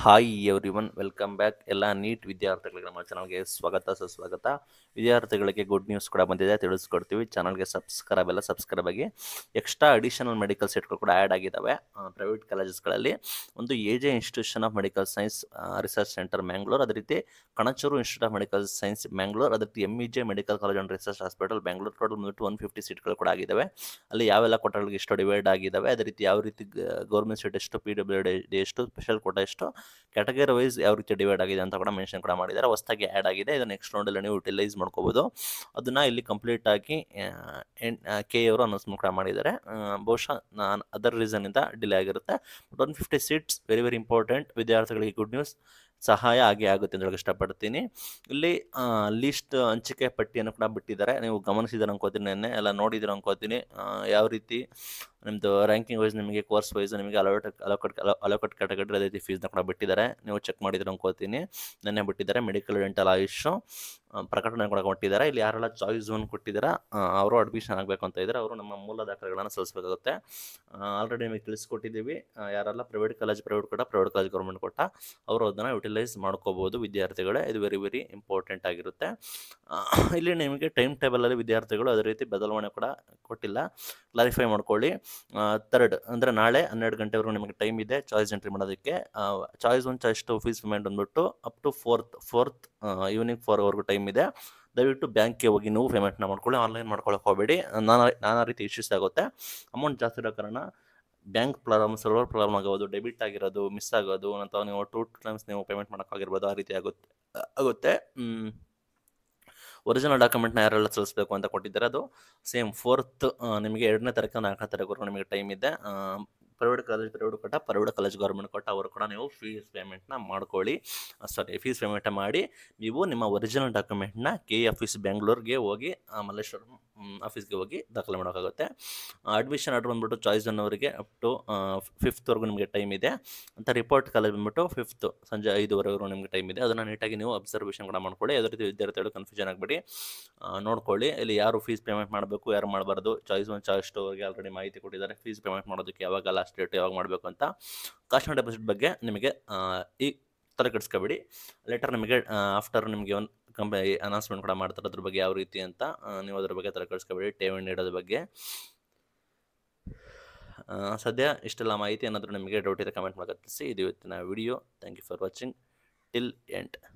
hi everyone welcome back ಎಲ್ಲ NEET ವಿದ್ಯಾರ್ಥಿಗಳಿಗೆ ನಮ್ಮ ಚಾನಲ್ಗೆ ಸ್ವಾಗತ ಸುಸ್ವಾಗತ ವಿದ್ಯಾರ್ಥಿಗಳಿಗೆ ಗುಡ್ ನ್ಯೂಸ್ ಕೂಡ ಬಂದಿದೆ ತಿಳಿಸ್ಕೊಡ್ತೀವಿ ಚಾನಲ್ಗೆ ಸಬ್ಸ್ಕ್ರೈಬ್ ಎಲ್ಲ ಸಬ್ಸ್ಕ್ರೈಬ್ ಆಗಿ ಎಕ್ಸ್ಟ್ರಾ ಅಡಿಷನಲ್ ಮೆಡಿಕಲ್ ಸೀಟ್ಗಳು ಕೂಡ ಆ್ಯಡ್ ಆಗಿದ್ದಾವೆ ಪ್ರೈವೇಟ್ ಕಾಲೇಜಸ್ಗಳಲ್ಲಿ ಒಂದು A J institution of medical science research centre Mangalore ಅದೇ ರೀತಿ Kanachur institute of medical science Mangalore ಅದೇ ರೀತಿ M E J medical college and research hospital Bangalore total two one fifty ಸೀಟ್ಗಳು ಕೂಡ ಆಗಿದ್ದಾವೆ ಅಲ್ಲಿ ಯಾವೆಲ್ಲ ಕೊಟ್ಟಗಳಿಗೆ ಎಷ್ಟು ಡಿವೈಡ್ ಆಗಿದ್ದಾವೆ ಅದೇ ರೀತಿ ಯಾವ ರೀತಿ ಗೌರ್ಮೆಂಟ್ ಸೀಟ್ ಎಷ್ಟು ಪಿ ಡಬ್ಲ್ಯೂ ಡಿ ಎಷ್ಟು ಸ್ಪೆಷಲ್ ಕೋಟ ಎಷ್ಟು ಕ್ಯಾಟಗರಿ ವೈಸ್ ಯಾವ ರೀತಿ ಡಿವೈಡ್ ಆಗಿದೆ ಅಂತ ಕೂಡ ಮೆನ್ಷನ್ ಕೂಡ ಮಾಡಿದ್ದಾರೆ ಹೊಸದಾಗಿ ಆ್ಯಡ್ ಆಗಿದೆ ಇದು ನೆಕ್ಸ್ಟ್ ರೌಂಡಲ್ಲಿ ನೀವು ಯುಟಿಲೈಸ್ ಮಾಡ್ಕೋಬೋದು ಅದನ್ನು ಇಲ್ಲಿ ಕಂಪ್ಲೀಟ್ ಆಗಿ ಎನ್ ಕೆ ಅವರು ಅನೌನ್ಸ್ಮೆಂಟ್ ಕೂಡ ಮಾಡಿದ್ದಾರೆ ಬಹುಶಃ ನಾನು ಅದರ್ ರೀಸನ್ನಿಂದ ಡಿಲೇ ಆಗಿರುತ್ತೆ but one fifty seats very very important ವಿದ್ಯಾರ್ಥಿಗಳಿಗೆ ಗುಡ್ ನ್ಯೂಸ್ ಸಹಾಯ ಆಗಿ ಆಗುತ್ತೆ ಅಂತ ಹೇಳಿ ಇಷ್ಟಪಡ್ತೀನಿ ಇಲ್ಲಿ ಲೀಸ್ಟ್ ಹಂಚಿಕೆ ಪಟ್ಟಿಯನ್ನು ಕೂಡ ಬಿಟ್ಟಿದ್ದಾರೆ ನೀವು ಗಮನಿಸಿದ್ರೆ ಅನ್ಕೋತೀನಿ ನೆನ್ನೆ ಎಲ್ಲ ನೋಡಿದ್ರೆ ಅನ್ಕೋತೀನಿ ಯಾವ ರೀತಿ ನಿಮ್ಮದು ರ್ಯಾಂಕಿಂಗ್ ವೈಸ್ ನಿಮಗೆ ಕೋರ್ಸ್ ವೈಸ್ ನಿಮಗೆ ಅಲೋಟ್ ಅಲೋಕಟ್ ಅಲೋಕಟ್ ಕ್ಯಾಟಗರಿ ಅದೇ ರೀತಿ ಫೀಸ್ನ ಕೂಡ ಬಿಟ್ಟಿದ್ದಾರೆ ನೀವು ಚೆಕ್ ಮಾಡಿದ್ರೆ ಅನ್ಕೋತೀನಿ ನೆನ್ನೆ ಬಿಟ್ಟಿದ್ದಾರೆ ಮೆಡಿಕಲ್ ಡೆಂಟಲ್ ಆಯುಷು ಪ್ರಕಟಣೆ ಕೂಡ ಕೊಟ್ಟಿದ್ದಾರೆ ಇಲ್ಲಿ ಯಾರೆಲ್ಲ ಚಾಯ್ಸ್ ಝೋನ್ ಕೊಟ್ಟಿದ್ದಾರೆ ಅವರು ಅಡ್ಮಿಷನ್ ಆಗಬೇಕು ಅಂತ ಇದ್ದಾರೆ ಅವರು ನಮ್ಮ ಮೂಲ ದಾಖಲೆಗಳನ್ನು ಸಲ್ಲಿಸಬೇಕಾಗುತ್ತೆ ಆಲ್ರೆಡಿ ನಿಮಗೆ ತಿಳಿಸ್ಕೊಟ್ಟಿದ್ದೀವಿ ಯಾರೆಲ್ಲ ಪ್ರೈವೇಟ್ ಕಾಲೇಜ್ ಪ್ರೈವೇಟ್ ಕೊಟ್ಟ ಪ್ರೈವೇಟ್ ಕಾಲೇಜ್ ಗೌರ್ಮೆಂಟ್ ಕೊಟ್ಟ ಅವರು ಅದನ್ನು ಯುಟಿಲೈಸ್ ಮಾಡ್ಕೋಬೋದು ವಿದ್ಯಾರ್ಥಿಗಳೇ ಇದು ವೆರಿ ವೆರಿ ಇಂಪಾರ್ಟೆಂಟ್ ಆಗಿರುತ್ತೆ ಇಲ್ಲಿ ನಿಮಗೆ ಟೈಮ್ ಟೇಬಲಲ್ಲಿ ವಿದ್ಯಾರ್ಥಿಗಳು ಅದೇ ರೀತಿ ಬದಲಾವಣೆ ಕೂಡ ಕೊಟ್ಟಿಲ್ಲ ಕ್ಲಾರಿಫೈ ಮಾಡ್ಕೊಳ್ಳಿ ತರ್ಡ್ ಅಂದರೆ ನಾಳೆ ಹನ್ನೆರಡು ಗಂಟೆವರೆಗೂ ನಿಮಗೆ ಟೈಮ್ ಇದೆ ಚಾಯ್ಸ್ ಎಂಟ್ರಿ ಮಾಡೋದಕ್ಕೆ choice one choice two fees payment ಅಂದ್ಬಿಟ್ಟು up to fourth fourth evening ಫೋರ್ವರೆಗೂ ಟೈಮ್ ಇದೆ ದಯವಿಟ್ಟು ಬ್ಯಾಂಕ್ಗೆ ಹೋಗಿ ನೀವು ಪೇಮೆಂಟ್ನ ಮಾಡ್ಕೊಳ್ಳಿ ಆನ್ಲೈನ್ ಮಾಡ್ಕೊಳ್ಳೋಕೆ ಹೋಗಬೇಡಿ ನಾನಾ ನಾನಾ ರೀತಿ ಇಶ್ಯೂಸ್ ಆಗುತ್ತೆ ಅಮೌಂಟ್ ಜಾಸ್ತಿ ಇರೋ ಕಾರಣ ಬ್ಯಾಂಕ್ ಪ್ರಾಬ್ಲಮ್ ಸರ್ವರ್ ಪ್ರಾಬ್ಲಮ್ ಆಗೋದು ಡೆಬಿಟ್ ಆಗಿರೋದು ಮಿಸ್ ಆಗೋದು ಅಥವಾ ನೀವು ಟೂ ಟೈಮ್ಸ್ ನೀವು ಪೇಮೆಂಟ್ ಮಾಡೋಕ್ಕಾಗಿರ್ಬೋದು ಆ ರೀತಿ ಆಗುತ್ತೆ ಆಗುತ್ತೆ ಒರಿಜಿನಲ್ ಡಾಕ್ಯುಮೆಂಟ್ನ ಯಾರೆಲ್ಲ ಸಲ್ಲಿಸಬೇಕು ಅಂತ ಕೊಟ್ಟಿದ್ದಾರೆ ಅದು ಸೇಮ್ ಫೋರ್ತ್ ನಿಮಗೆ ಎರಡನೇ ತಾರೀಕು ನಾಲ್ಕನೇ ತಾರೀಕು ನಿಮಗೆ ಟೈಮ್ ಇದೆ ಪ್ರೈವೇಟ್ ಕಾಲೇಜ್ ಪ್ರೈವೇಟ್ ಕೊಟ್ಟ ಪ್ರೈವೇಟ್ ಕಾಲೇಜ್ ಗೌರ್ಮೆಂಟ್ ಕೊಟ್ಟ ಅವರು ಕೂಡ ನೀವು ಫೀಸ್ ಪೇಮೆಂಟ್ನ ಮಾಡ್ಕೊಳ್ಳಿ ಸಾರಿ ಫೀಸ್ ಪೇಮೆಂಟ್ ಮಾಡಿ ನೀವು ನಿಮ್ಮ ಒರಿಜಿನಲ್ ಡಾಕ್ಯುಮೆಂಟ್ನ ಕೆ ಎಫ್ ಇಸ್ ಬೆಂಗಳೂರಿಗೆ ಹೋಗಿ ಮಲ್ಲೇಶ್ವರಂ ಆಫೀಸ್ಗೆ ಹೋಗಿ ದಾಖಲೆ ಮಾಡೋಕ್ಕಾಗುತ್ತೆ ಅಡ್ಮಿಷನ್ ಆರ್ಡರ್ ಬಂದ್ಬಿಟ್ಟು ಚಾಯ್ಸ್ ಅನ್ನೋರಿಗೆ ಅಪ್ ಟು ಫಿಫ್ತ್ವರೆಗೂ ನಿಮಗೆ ಟೈಮ್ ಇದೆ ಅಂತ ರಿಪೋರ್ಟ್ ಕಾಲೇಜ್ ಬಂದ್ಬಿಟ್ಟು ಫಿಫ್ತ್ ಸಂಜೆ ಐದುವರೆಗೂ ನಿಮಗೆ ಟೈಮ್ ಇದೆ ಅದನ್ನು ನೀಟಾಗಿ ನೀವು ಅಬ್ಸರ್ವೇಷನ್ ಕೂಡ ಮಾಡ್ಕೊಳ್ಳಿ ಯಾವ ರೀತಿ ವಿದ್ಯಾರ್ಥಿಗಳು ಕನ್ಫ್ಯೂಷನ್ ಆಗಬೇಡಿ ನೋಡ್ಕೊಳ್ಳಿ ಇಲ್ಲಿ ಯಾರು ಫೀಸ್ ಪೇಮೆಂಟ್ ಮಾಡಬೇಕು ಯಾರು ಮಾಡಬಾರ್ದು ಚಾಯ್ಸ್ ಒಂದು ಚಾಯ್ಸ್ ಅವರಿಗೆ ಆಲ್ರೆಡಿ ಮಾಹಿತಿ ಕೊಟ್ಟಿದ್ದಾರೆ ಫೀಸ್ ಪೇಮೆಂಟ್ ಮಾಡೋದಕ್ಕೆ ಯಾವಾಗ ಲಾಸ್ಟ್ ಡೇಟ್ ಯಾವಾಗ ಮಾಡಬೇಕು ಅಂತ ಕಾಸ್ಟ್ ಡೆಪಾಸಿಟ್ ಬಗ್ಗೆ ನಿಮಗೆ ಈ ತಲೆ ಕೆಡಿಸ್ಕೋಬೇಡಿ ಲೆಟರ್ ನಿಮಗೆ ಆಫ್ಟರ್ ನಿಮಗೆ ಒಂದು ಕಂಪನಿ ಅನೌನ್ಸ್ಮೆಂಟ್ ಕೂಡ ಮಾಡ್ತಾರೆ ಅದ್ರ ಬಗ್ಗೆ ಯಾವ ರೀತಿ ಅಂತ ನೀವು ಅದ್ರ ಬಗ್ಗೆ ತಲೆ ಕಳಿಸ್ಕೊಬೇಡಿ ಠೇವಣಿ ನೀಡೋದ್ರ ಬಗ್ಗೆ ಸದ್ಯ ಇಷ್ಟೆಲ್ಲ ಮಾಹಿತಿ ಏನಾದರೂ ನಿಮಗೆ ಡೌಟ್ ಇದೆ ಕಮೆಂಟ್ ಮಾಡಿ ಇದು ಇವತ್ತಿನ video thank you for watching till ಎಂಟ್